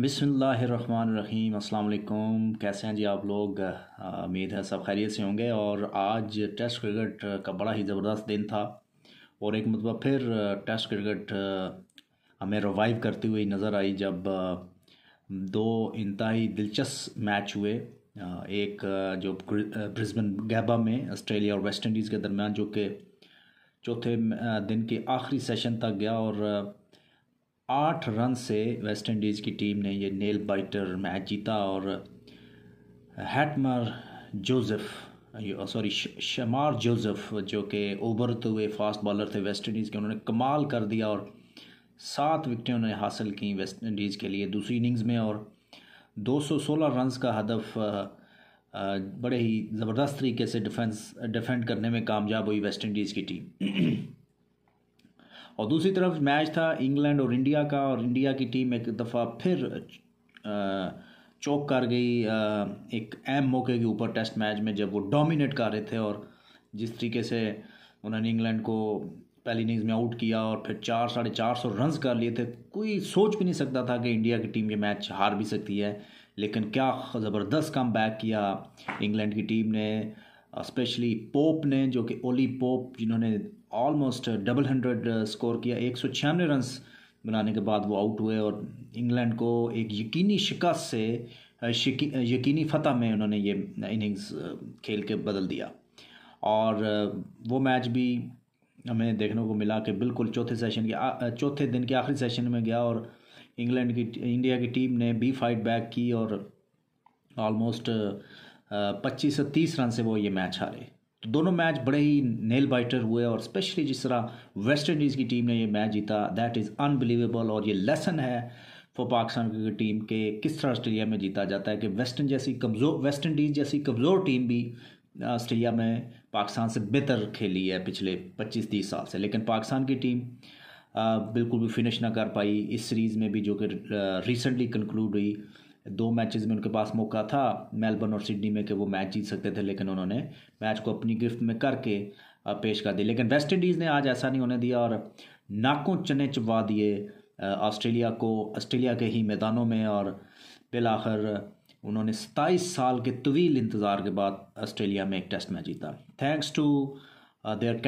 बिसमीम अलकुम कैसे हैं जी आप लोग उम्मीद है सब खैरियत से होंगे और आज टेस्ट क्रिकेट का बड़ा ही ज़बरदस्त दिन था और एक मतलब फिर टेस्ट क्रिकेट हमें रिवाइव करती हुई नज़र आई जब दो इंतहाई दिलचस्प मैच हुए एक जो ब्रिस्बन गैबा में ऑस्ट्रेलिया और वेस्ट इंडीज़ के दरमियान जो कि चौथे दिन के आखिरी सेशन तक गया और आठ रन से वेस्ट इंडीज़ की टीम ने ये नेल बाइटर मैच जीता और Hetmyer Joseph sorry Shamar Joseph जो कि उभरते हुए फास्ट बॉलर थे वेस्ट इंडीज़ के उन्होंने कमाल कर दिया और सात विकटें उन्होंने हासिल की वेस्ट इंडीज़ के लिए दूसरी इनिंग्स में और 216 रन्स का हदफ बड़े ही ज़बरदस्त तरीके से डिफेंस डिफेंड करने में कामयाब हुई वेस्ट इंडीज़ की टीम और दूसरी तरफ मैच था इंग्लैंड और इंडिया का और इंडिया की टीम एक दफ़ा फिर चौक कर गई एक अहम मौके के ऊपर टेस्ट मैच में जब वो डोमिनेट कर रहे थे और जिस तरीके से उन्होंने इंग्लैंड को पहली इनिंग्स में आउट किया और फिर चार साढ़े चार सौ रन्स कर लिए थे कोई सोच भी नहीं सकता था कि इंडिया की टीम ये मैच हार भी सकती है लेकिन क्या ज़बरदस्त कम बैक किया इंग्लैंड की टीम ने स्पेशली पोप ने जो कि ओली पोप जिन्होंने ऑलमोस्ट डबल हंड्रेड स्कोर किया एक सौ छियानवे रन बनाने के बाद वो आउट हुए और इंग्लैंड को एक यकीनी शिकस्त से uh, uh, यकीनी फतह में उन्होंने ये इनिंग्स uh, खेल के बदल दिया और वो मैच भी हमें देखने को मिला कि बिल्कुल चौथे सेशन के चौथे दिन के आखिरी सेशन में गया और इंग्लैंड की इंडिया की टीम ने भी फाइट बैक की और ऑलमोस्ट पच्चीस से तीस रन से वो ये मैच हारे तो दोनों मैच बड़े ही नेल बाइटर हुए और स्पेशली जिस तरह वेस्ट इंडीज़ की टीम ने ये मैच जीता दैट इज़ अनबिलीवेबल और ये लेसन है फॉर पाकिस्तान क्रिकेट टीम के किस तरह ऑस्ट्रेलिया में जीता जाता है कि वेस्टर्न जैसी कमज़ोर वेस्ट इंडीज़ जैसी कमज़ोर टीम भी ऑस्ट्रेलिया में पाकिस्तान से बेहतर खेली है पिछले 25-30 साल से लेकिन पाकिस्तान की टीम बिल्कुल भी फिनिश ना कर पाई इस सीरीज़ में भी जो कि रिसेंटली कंक्लूड हुई दो मैचेस में उनके पास मौका था मेलबर्न और सिडनी में कि वो मैच जीत सकते थे लेकिन उन्होंने मैच को अपनी गिफ्ट में करके पेश कर दिया लेकिन वेस्ट इंडीज़ ने आज ऐसा नहीं होने दिया और नाकों चने चबा दिए ऑस्ट्रेलिया को ऑस्ट्रेलिया के ही मैदानों में और आखिर उन्होंने सताईस साल के तवील इंतज़ार के बाद ऑस्ट्रेलिया में एक टेस्ट मैच जीता थैंक्स टू देयर